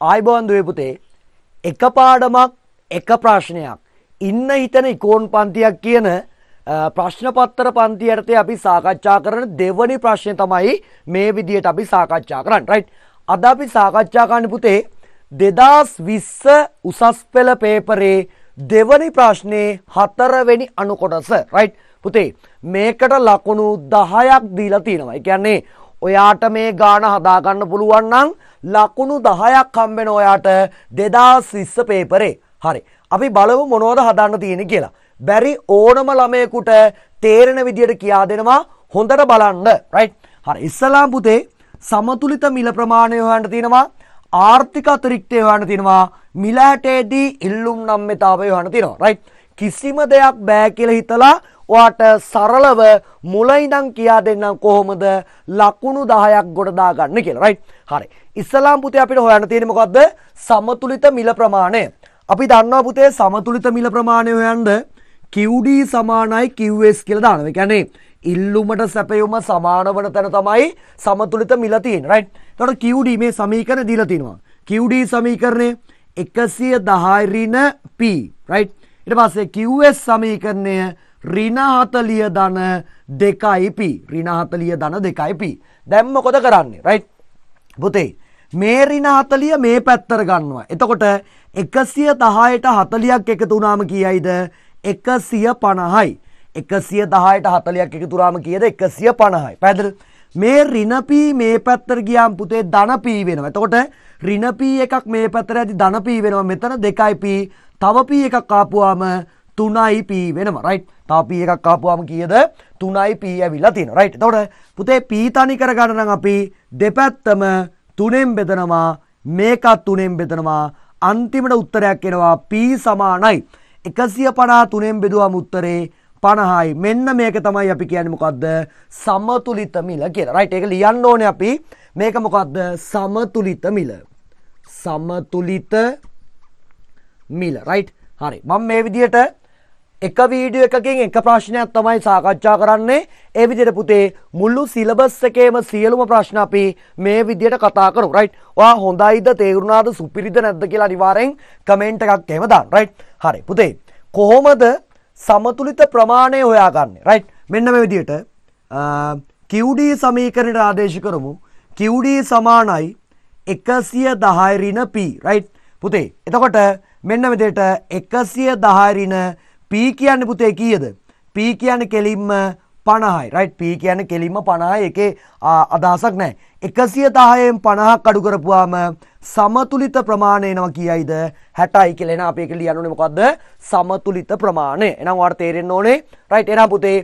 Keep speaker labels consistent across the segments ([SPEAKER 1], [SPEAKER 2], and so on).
[SPEAKER 1] ආයිබෝන් දුවේ පුතේ එක පාඩමක් එක ප්‍රශ්නයක් ඉන්න හිතන ඉකෝන් පන්තියක් කියන ප්‍රශ්න පත්තර පන්ති යටතේ අපි සාකච්ඡා කරන දෙවනි ප්‍රශ්නය තමයි මේ විදියට අපි සාකච්ඡා කරන්න රයිට් අද අපි සාකච්ඡා කරන්න පුතේ දෙදස් විස්ස උසස් පෙළ පේපරේ දෙවනි ප්‍රශ්නයේ හතරවෙනි අනුකොටස රයිට් පුතේ මේකට ලකුණු දහයක් දීලා තියෙනවා කියන්නේ ඔයාට මේ ගාන හදාගන්න පුළුවන් නම් ලකුණු 10ක් හම්බෙන ඔයාට 2000 ඉස්ස පේපරේ. හරි. අපි බලමු මොනවද හදන්න තියෙන්නේ කියලා. බැරි ඕනම ළමයෙකුට තේරෙන විදියට කියා දෙනවා හොඳට බලන්න. රයිට්. හරි. ඉස්සලාම් පුතේ සමතුලිත මිල ප්‍රමාණය හොයන්න තියෙනවා. ආර්ථික අතිරික්තය හොයන්න තියෙනවා. මිල හැටේදී ඉල්ලුම් නම්මිතාවය හොයන්න තියෙනවා. රයිට්. කිසිම දෙයක් බෑ කියලා හිතලා ඔයාට සරලව මුලයිදං කියා දෙන්නම් කොහොමද ලකුණු දහයක් ගොඩදා ගන්න කියලා රයිට් හරි ඉස්සලාම් පුතේ අපිට හොයන්න තියෙන්නේ මොකද්ද සමතුලිත මිල ප්‍රමාණය අපි දන්නවා පුතේ සමතුලිත මිල ප්‍රමාණය හොයන්න QD සමානයි QS කියලා දානවා. ඒ කියන්නේ ඉල්ලුමට සැපයුම සමාන වන තැන තමයි සමතුලිත මිල තියෙන්නේ. රයිට්. එතකොට QD මේ සමීකරණ දීලා තිනවා. QD සමීකරණය 110 ඍණ P. රයිට්. ඊට පස්සේ QS සමීකරණය රිනාහතලිය දන දෙකයිපි රිනාහතලිය දන දෙකයිපි දැම්ම කොද කරන්නේ රයි් පුතේ මේ රිනාහතලිය මේ පැත්තර ගන්නවා එතකොට එකසිය දහයට හතලියක් එක තුනාම කියයිද එකසිය පණහයි එකසිය දහයට හතලයක් එක තුරාම කියද එකසිය පණහයි පැදර මේ රිනපී මේ පැත්තර ගියාම් පුතේ ධනපී වෙනවා එතකොට රිනපී එකක් මේ පැතර ඇති ධනපී වෙනවා මෙතන දෙකයිපී තවපී එකක් කාපුවාම 3යි p වෙනම right තව p එකක් ආපුවාම කීයද 3යි p ඇවිල්ලා තියෙනවා right එතකොට පුතේ p තනි කරගන්න නම් අපි දෙපැත්තම 3ෙන් බෙදනවා මේකත් 3ෙන් බෙදනවා අන්තිමට උත්තරයක් එනවා p සමානයි 153ෙන් බෙදුවම උත්තරේ පණහායි මෙන්න මේක තමයි අපි කියන්නේ මොකද්ද සමතුලිත මිල කියලා. රයිට් ඒක ලියන්න ඕනේ අපි. මේක මොකද්ද සමතුලිත මිල. සමතුලිත මිල. රයිට්. හරි. මම මේ විදිහට එක වීඩියෝ එකකින් එක ප්‍රශ්නයක් තමයි සාකච්ඡා කරන්නේ. ඒ විදිහට පුතේ මුළු සිලබස් එකේම සියලුම ප්‍රශ්න අපි මේ විදිහට කතා කරමු. රයිට්. ඔයා හොඳයිද තේරුණාද සුපිරිද නැද්ද කියලා අනිවාර්යෙන් කමෙන්ට් එකක් එහෙම දාන්න. රයිට්. හරි. පුතේ කොහොමද සමතුලිත ප්‍රමාණය හොයාගන්නේ? රයිට්. මෙන්න මේ විදිහට QD සමීකරණයට ආදේශ කරමු. QD සමානයි 110 ඍණ p. රයිට්. පුතේ. එතකොට මෙන්න මේ දෙයට 110 ඍණ P කියන්න පුතේ කීයද? P කියන්න කෙලින්ම පණහයි රයිට් පී කියන කෙලින්ම පණහය එකේ අදහසක් නෑ. එකසිය දහයෙන් පණහක් අඩු කරපුවාම සමතුලිත ප්‍රමාණයනවා කියයිද හැටයි කෙලෙන අපේ කෙලි යනුනේ මොකක්ද සමතුලිත ප්‍රමාණය එනම් වාට තේරෙන්න ඕනේ රයිට් එනම් පුතේ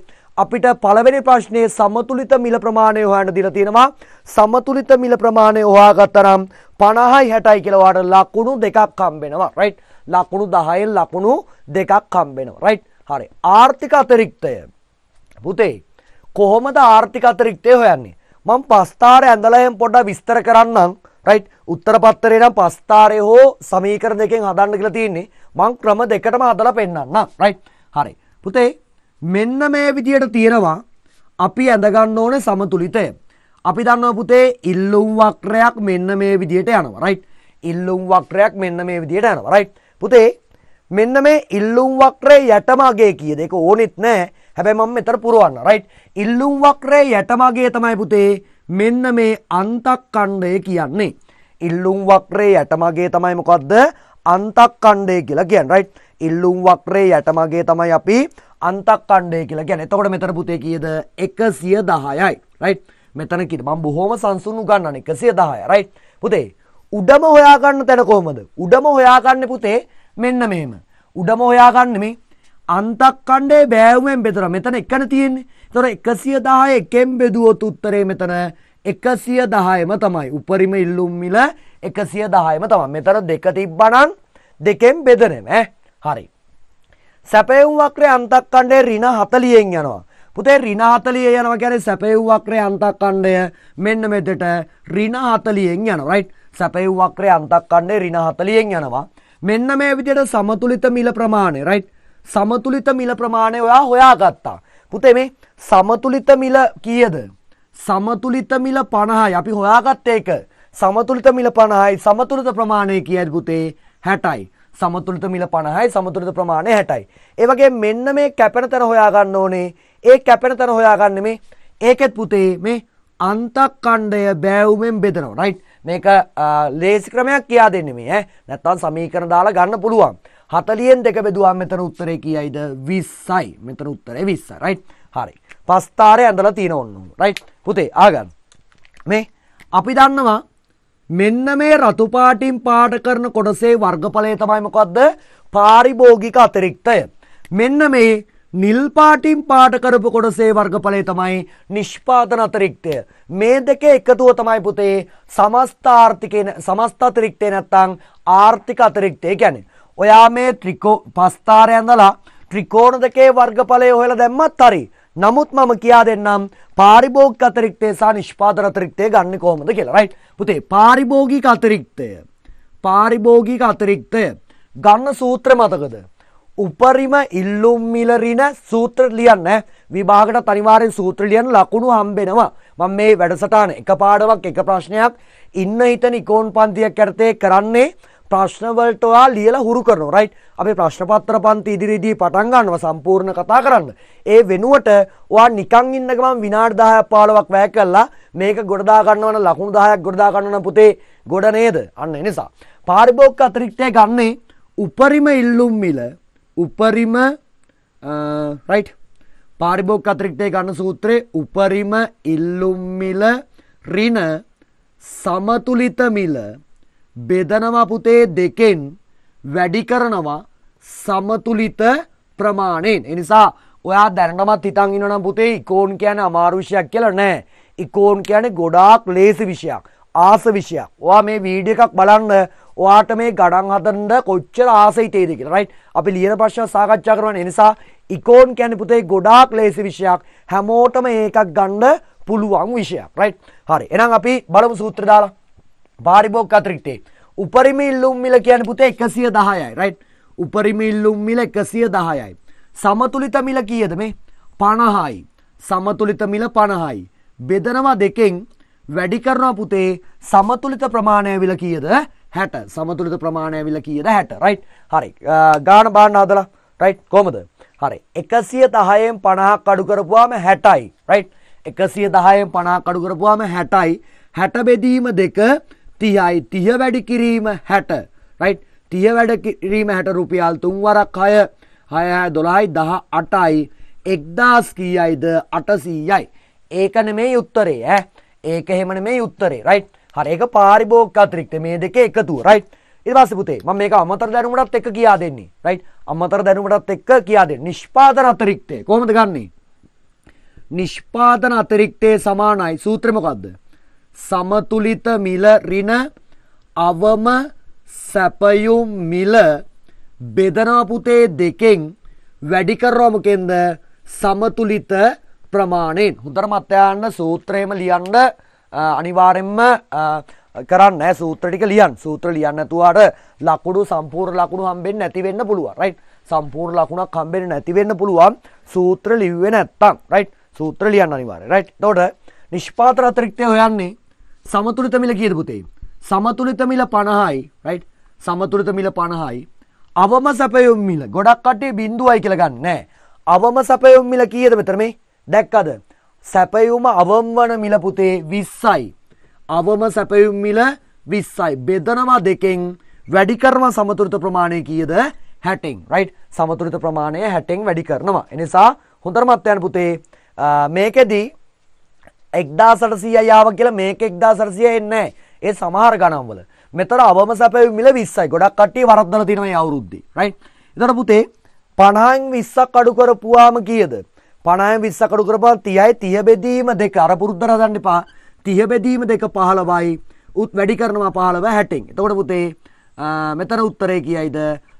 [SPEAKER 1] අපිට පළවෙනි ප්‍රශ්නේ සමතුලිත මිල ප්‍රමාණය හොයන්න දීලා තියෙනවා. සමතුලිත මිල ප්‍රමාණය හොයාගත්තනම් 50යි 60යි කියලා ඔයාලට ලකුණු දෙකක් හම්බෙනවා. රයිට්. ලකුණු 10න් ලකුණු දෙකක් හම්බෙනවා. රයිට්. හරි. ආර්ථික අතිරික්තය. පුතේ කොහොමද ආර්ථික අතිරික්තය හොයන්නේ? මම පස්තාරය ඇඳලා එම් පොඩ්ඩක් විස්තර කරන්නම්. රයිට් උත්තර පත්තරේ නම් පස්තාරය හෝ සමීකරණ දෙකෙන් හදන්න කියලා තියෙන්නේ. මං ක්‍රම දෙකටම හදලා පෙන්නන්නම්. රයිට්. හරි. පුතේ මෙන්න මේ විදියට තියෙනවා අපි ඇඳගන්න ඕන සමතුලිතය. අපි දන්නවා පුතේ ඉල්ලුම් වක්‍රයක් මෙන්න මේ විදියට යනවා. රයිට්. ඉල්ලුම් වක්‍රයක් මෙන්න මේ විදියට යනවා. රයිට්. පුතේ මෙන්න මේ ඉල්ලුම් වක්‍රේ යටම අගය කීයද? ඒක ඕනෙත් නෑ. හැබැයි මම මෙතන පුරවන්න. රයිට්. ඉල්ලුම් වක්‍රේ යටම අගය තමයි පුතේ මෙන්න මේ අන්තක්ඛණ්ඩය කියන්නේ. ඉල්ලුම් වක්‍රේ යටම අගය තමයි මොකද්ද? අන්තක්ඛණ්ඩය කියලා කියන්නේ. රයිට්. ඉල්ලුම් වක්‍රේ යටමගේ තමයි අපි අන්තක් කණ්ඩය කියලා ගැන එතකොට මෙතර පුතේ කියද එක සිය දහයයි රයි් මෙතන කිට මං බොහෝම සංසුන් ගන්න එක සිය දහය රයි් පුතේ උඩම හොයාගන්න තැන කොහොමද උඩම හොයාගන්න පුතේ මෙන්න මෙහෙම උඩම හොයාගන්නම අන්තක් කණ්ඩේ බෑවුවෙන් බෙතර මෙතන එකන තියෙන්නේ තොර එකසිය දාය එකෙම් බෙදුවොත් උත්තරේ මෙතන එකසිය දහයම තමයි උපරිම ඉල්ලුම්මිල එකසිය දහයම තම මෙතර දෙක තිබ්බනන් දෙකෙන් බෙදනෙම ඈ හරි. සැපයුම් වක්‍රය අන්තක්කණ්ඩේ ඍණ 40ෙන් යනවා. පුතේ ඍණ 40 යනවා කියන්නේ සැපයුම් වක්‍රය අන්තක්කණ්ඩය මෙන්න මෙතෙට ඍණ 40ෙන් යනවා. රයිට්. සැපයුම් වක්‍රය අන්තක්කණ්ඩේ ඍණ 40ෙන් යනවා. මෙන්න මේ විදිහට සමතුලිත මිල ප්‍රමාණය රයිට්. සමතුලිත මිල ප්‍රමාණය ඔයා හොයාගත්තා. පුතේ මේ සමතුලිත මිල කීයද? සමතුලිත මිල 50යි. අපි හොයාගත්ත එක. සමතුලිත මිල 50යි. සමතුලිත ප්‍රමාණය කීයද පුතේ? 60යි. සමතුලිත මිල 50යි සමතුලිත ප්‍රමාණය 60යි. ඒ වගේ මෙන්න මේ කැපෙනතර හොයා ගන්න ඕනේ. ඒ කැපෙනතර හොයාගන්නේ මේ ඒකෙත් පුතේ මේ අන්තක්කණ්ඩය බෑවුමෙන් බෙදනවා. රයිට්. මේක ලේසි ක්‍රමයක් කියා දෙන්නේ මේ ඈ. නැත්තම් සමීකරණ දාලා ගන්න පුළුවන්. 40න් දෙක බෙදුවාම මෙතන උත්තරේ කීයයිද? 20යි. මෙතන උත්තරේ 20යි. රයිට්. හරි. පස්තරේ ඇඳලා තියෙන ඕන්න. රයිට්. පුතේ ආගන්න. මේ අපි දන්නවා මෙන්න මේ රතුපාටින් පාට කරන කොටසේ වර්ගඵලය තමයි මොකද්ද? පාරිභෝගික අතිරික්තය. මෙන්න මේ නිල් පාටින් පාට කරපු කොටසේ වර්ගඵලය තමයි නිෂ්පාදන අතිරික්තය. මේ දෙකේ එකතුව තමයි පුතේ සමස්ත ආර්ථිකේ සමස්ත අතිරික්තේ නැත්නම් ආර්ථික අතිරික්තය කියන්නේ. ඔයා මේ ත්‍රිකෝ පස්තරය ඇඳලා ත්‍රිකෝණ දෙකේ වර්ගඵලය හොයලා දැම්මත් හරියි. නමුත් මම කියා දෙන්නම් පාරිභෝගික අතිරික්තය සහ නිෂ්පාදන අතිරික්තය ගන්න කොහොමද කියලා. රයිට්. පුතේ පාරිභෝගික අතිරික්තය පාරිභෝගික අතිරික්තය ගන්න සූත්‍ර මතකද? උපරිම ඉල්ලුම් මිලරින සූත්‍ර ලියන්න විභාගට අනිවාර්යෙන් සූත්‍ර ලියන්න ලකුණු හම්බෙනවා මම මේ වැඩසටහන එක පාඩමක් එක ප්‍රශ්නයක් ඉන්න හිතන ඉකෝන් පන්තියක් යටතේ කරන්නේ ප්‍රශ්නවලට ඔයා ලියලා හුරු කරනවා රයිට් අපේ ප්‍රශ්න පත්‍ර පන්ති ඉදිරියේදී පටන් ගන්නවා සම්පූර්ණ කතා කරන්න ඒ වෙනුවට ඔයා නිකන් ඉන්න ගමන් විනාඩි 10ක් 15ක් වැය කළා මේක ගොඩදා ගන්නවා නම් ලකුණු 10ක් ගොඩදා ගන්නවා නම් පුතේ ගොඩ නේද අන්න ඒ නිසා පාරිභෝගික අතිරික්තය ගන්නේ උපරිම ඉල්ලුම් මිල උපරිම රයිට් පාරිභෝගික අතිරික්තය ගන්න සූත්‍රයේ උපරිම ඉල්ලුම් මිල ඍණ සමතුලිත මිල බෙදනවා පුතේ දෙකෙන් වැඩි කරනවා සමතුලිත ප්‍රමාණයෙන්. එනිසා ඔයා දැනටමත් හිතන් ඉන්නනම් පුතේ ඉකෝන් කියන්නේ අමාරු විෂයක් කියලා නෑ. ඉකෝන් කියන්නේ ගොඩාක් ලේසි විෂයක්. ආස විෂයක්. ඔයා මේ වීඩියෝ එකක් බලන්න ඔයාට මේ ගණන් හදන්න කොච්චර ආස හිතේද කියලා. රයිට්. අපි ලියන ප්‍රශ්න සාකච්ඡා කරනවා. ඒ නිසා ඉකෝන් කියන්නේ පුතේ ගොඩාක් ලේසි විෂයක්. හැමෝටම ඒකක් ගන්න පුළුවන් විෂයක්. රයිට්. හරි. එහෙනම් අපි බලමු සූත්‍රය දාලා. පාරිභෝගික අතිරික්තේ උපරිම ඉල්ලුම් මිල කියන්නේ පුතේ 110යි රයිට් උපරිම ඉල්ලුම් මිල 110යි සමතුලිත මිල කීයද මේ 50යි සමතුලිත මිල 50යි බෙදනවා දෙකෙන් වැඩි කරනවා පුතේ සමතුලිත ප්‍රමාණය විල කීයද 60 සමතුලිත ප්‍රමාණය විල කීයද 60 රයිට් හරි ගාන බාන්න හදලා රයිට් කොහමද හරි 110න් 50ක් අඩු කරපුවාම 60යි රයිට් 110න් 50ක් අඩු කරපුවාම 60යි 60 බෙදීම දෙක 30යි 30 වැඩි කිරීම 60 right 30 වැඩි කිරීම 60 රුපියල් තුන් වරක් 6 6 12යි 18යි 1000 කීයයිද 800යි ඒක නෙමෙයි උත්තරේ ඈ ඒක එහෙම නෙමෙයි උත්තරේ right හරි ඒක පාරිභෝගික අතිරික්ත මේ දෙකේ එකතුව right ඊට පස්සේ පුතේ මම මේක අමතර දැනුමටත් එක්ක කියා දෙන්නේ right අමතර දැනුමටත් එක්ක කියා දෙන්නේ නිෂ්පාදන අතිරික්තේ කොහොමද ගන්නේ නිෂ්පාදන අතිරික්තේ සමානයි සූත්‍රය මොකද්ද සමතුලිත මිල රින අවම සැපයුම් මිල බෙදනා පුතේ දෙකෙන් වැඩි කරනවා මොකෙන්ද සමතුලිත ප්‍රමාණයෙන් හොඳට මතක ගන්න සූත්‍රයම ලියන්න අනිවාර්යෙන්ම කරන්න සූත්‍ර ටික ලියන්න සූත්‍ර ලියන්න නැතුවාට ලකුණු සම්පූර්ණ ලකුණු හම්බෙන්නේ නැති වෙන්න පුළුවන් රයිට් සම්පූර්ණ ලකුණක් හම්බෙන්නේ නැති වෙන්න පුළුවන් සූත්‍ර ලිව්වේ නැත්තම් රයිට් සූත්‍ර ලියන්න අනිවාර්යයි රයිට් එතකොට නිෂ්පාතන අතිරික්තය හොයන්නේ සමතුලිත මිල කීයද පුතේ? සමතුලිත මිල 50යි right? සමතුලිත මිල 50යි. අවම සැපයුම් මිල ගොඩක් කටේ බිඳුවයි කියලා ගන්න නෑ. අවම සැපයුම් මිල කීයද මෙතන මේ? දැක්කද? සැපයුම අවම වන මිල පුතේ 20යි. අවම සැපයුම් මිල 20යි. බෙදනවා දෙකෙන් වැඩි කරනවා සමතුලිත ප්‍රමාණය කීයද? 60න්. right? සමතුලිත ප්‍රමාණය 60න් වැඩි කරනවා. එනිසා හොඳට මතයන් පුතේ මේකෙදී 1800යි ආව කියලා මේක 1800 එන්නේ නැහැ. ඒ සමහර ගණන්වල. මෙතන අවම සැපැවි මිල 20යි. ගොඩක් කට්ටිය වරද්දලා තියෙනවා මේ අවුරුද්දේ. right? එතකොට පුතේ 50න් 20ක් අඩු කරපුවාම කීයද? 50න් 20ක් අඩු කරපුවාම 30යි 30 බෙදීම දෙක අර පුරුද්දට හදන්න එපා. 30 බෙදීම දෙක 15යි. උත් වැඩි කරනවා 15 60න්. එතකොට පුතේ මෙතන උත්තරේ කියයිද?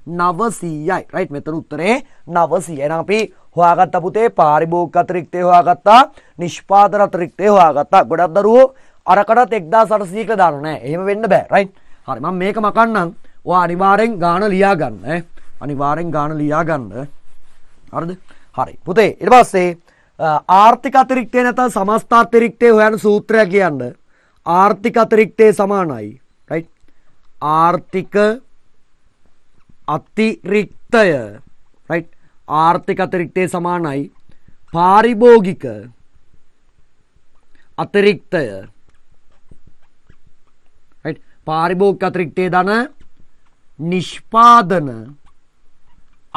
[SPEAKER 1] 900යි. රයිට් මෙතන උත්තරේ 900. එහෙනම් අපි හොයාගත්ත පුතේ පාරිභෝගික අතිරික්තය හොයාගත්තා, නිෂ්පාදන අතිරික්තය හොයාගත්තා. ගොඩක් දරුවෝ අරකටත් 1800 කියලා දානෝ නෑ. එහෙම වෙන්න බෑ. රයිට්. හරි මම මේක මකන්නම්. ඔයා අනිවාර්යෙන් ගාන ලියා ගන්න ඈ. අනිවාර්යෙන් ගාන ලියා ගන්න. හරිද? හරි. පුතේ ඊට පස්සේ ආර්ථික අතිරික්තය නැතන් සමස්ථා අතිරික්තය හොයන සූත්‍රය කියන්න ආර්ථික අතිරික්තය සමානයි ආර්ථික අතිරික්තය ආර්ථික අතිරික්තය සමානයි පාරිභෝගික අතිරික්තය පාරිභෝගික අතිරික්තය දන නිෂ්පාදන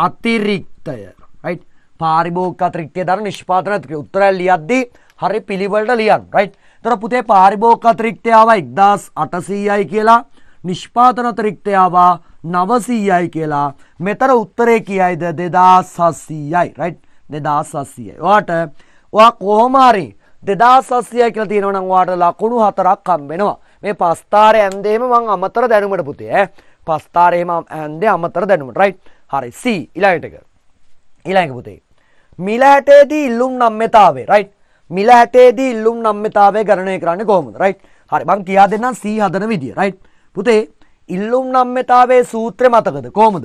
[SPEAKER 1] අතිරික්තය පාරිභෝගික අතිරික්තය දන නිෂ්පාදන අතිරික්තය උත්තරය ලියද්දී හරි පිළිවෙලට ලියන්න රයිට් එතන පුතේ පාරිභෝගික අතිරික්තය ආවා 1800යි කියලා නිෂ්පාදන අතිරික්තය ආවා නවසීයයි කියලා මෙතර උත්තරේ කියයිද දෙදස් සස්සීයයි රයි් දෙදස් සස්සීයයි වාට වා කොහොමාරි දෙදස් සස්සිය කියල තියෙනවනම් වාට ලකුණු හතරක් කම් වෙනවා මේ පස්ථාරය ඇන්දේම මං අමතර දැනුමට පුතේ පස්ථාරයම ඇන්දේ අමතර දැනුමට රයි් හරි සී ඉලාටක ඉලාක පුතේ මිල හැටේදී ඉල්ලුම් නම්මතාවේ රයි් මිල හැටේදී ඉල්ලුම් නම්මතාවේ ගණනය කරන්න කොහොමද රයි් හරි බං කියා දෙන්න සී හදන විදිිය රයි් පුතේ ඉල්ලුම් නම්්‍යතාවේ සූත්‍ර මතකද කෝමද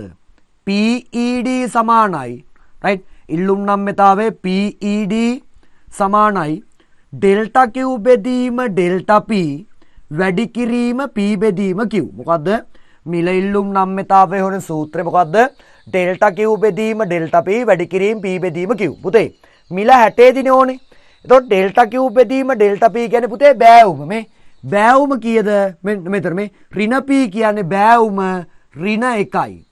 [SPEAKER 1] PED සමානයි ඉල්ලුම් නම්්‍යතාවේ PED සමානයි ඩෙල්ට කිව් බෙදීම ඩෙල්ට P වැඩිකිරීම පී බෙදීම කිව් මොකක්ද මිල ඉල්ලුම් නම්්‍යතාවේ හොන සූත්‍ර මොකක්ද ඩෙල්ට කිව් බෙදීම ඩෙල්ට P වැඩිකිරීම පී බෙදීම කිව් පුතේ මිල හැටේදින ඕනේ තො ඩෙල්ට කිව් බෙදීම ඩෙල්ට P ගැන පුතේ බෑවුම මේ බෑවුම කියද මෙතර මේ රිනපී කියන්නේ බෑවුම රින එකයි.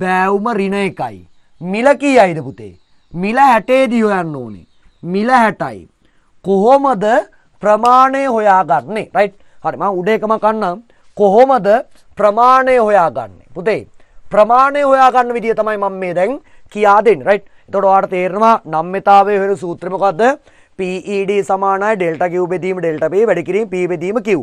[SPEAKER 1] බෑවුම රින එකයි. මිල කී අයිද පුතේ. මිල හැටේදී හොයන්න ඕනේ. මිල හැටයි. කොහොමද ප්‍රමාණය හොයාගන්නේ රයිට් හරිම උඩේකම කන්නම් කොහොමද ප්‍රමාණය හොයාගන්නේ පුතේ ප්‍රමාණය හොයාගන්න විදිිය තමයි මං මේ දැන් කියා දෙන්න රයිට් තොට වාට තේරවා නම්මතාවේ වෙන සූත්‍රමකක්ද PED සමානයි ඩෙල්ටා Q බෙදීම ඩෙල්ටා P වැඩ කිරීම P බෙදීම Q.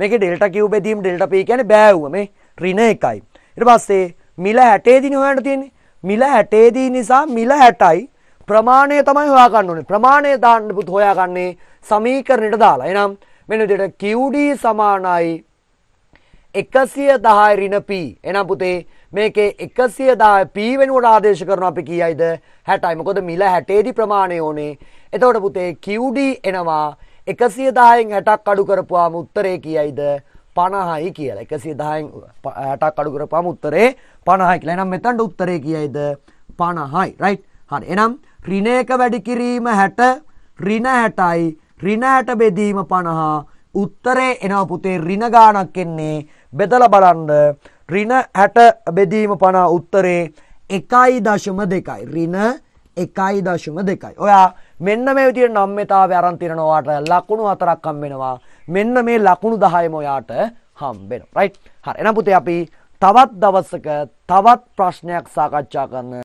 [SPEAKER 1] මේකේ ඩෙල්ටා Q බෙදීම ඩෙල්ටා P කියන්නේ බෑවුම මේ ඍණ එකයි. ඊට පස්සේ මිල 60 දින හොයන්න තියෙන්නේ. මිල 60 දී නිසා මිල 60යි ප්‍රමාණය තමයි හොයාගන්න ඕනේ. ප්‍රමාණය දාන්න පුත හොයාගන්නේ සමීකරණයට දාලා. එහෙනම් මෙන්න විදිහට QD සමානයි 110 ඍණ P. එහෙනම් පුතේ මේකේ 110 p වෙනුවට ආදේශ කරනවා අපි කීයයිද 60යි. මොකද මිල 60 දී ප්‍රමාණය ඕනේ. එතකොට පුතේ QD එනවා 110න් 60ක් අඩු කරපුවාම උත්තරේ කීයයිද 50යි කියලා. 110න් 60ක් අඩු කරපුවාම උත්තරේ 50යි කියලා. එහෙනම් මෙතනට උත්තරේ කීයයිද 50යි. right? හරි. එහෙනම් ඍණයක වැඩි කිරීම 60 ඍණ 60යි ඍණ 60 බෙදීම 50 උත්තරේ එනවා පුතේ ඍණ ගාණක් එන්නේ බෙදලා බලන්න ඍණ 60 බෙදීම 50 උත්තරේ 1.2යි. ඍණ 1.2යි. ඔයා මෙන්න මේ විදිහට නම්මිතාවේ අරන් තිනනවාට ලකුණු හතරක් හම් වෙනවා. මෙන්න මේ ලකුණු 10ම ඔයාට හම් වෙනවා. රයිට්. හරි. එහෙනම් පුතේ අපි තවත් දවසක තවත් ප්‍රශ්නයක් සාකච්ඡා කරන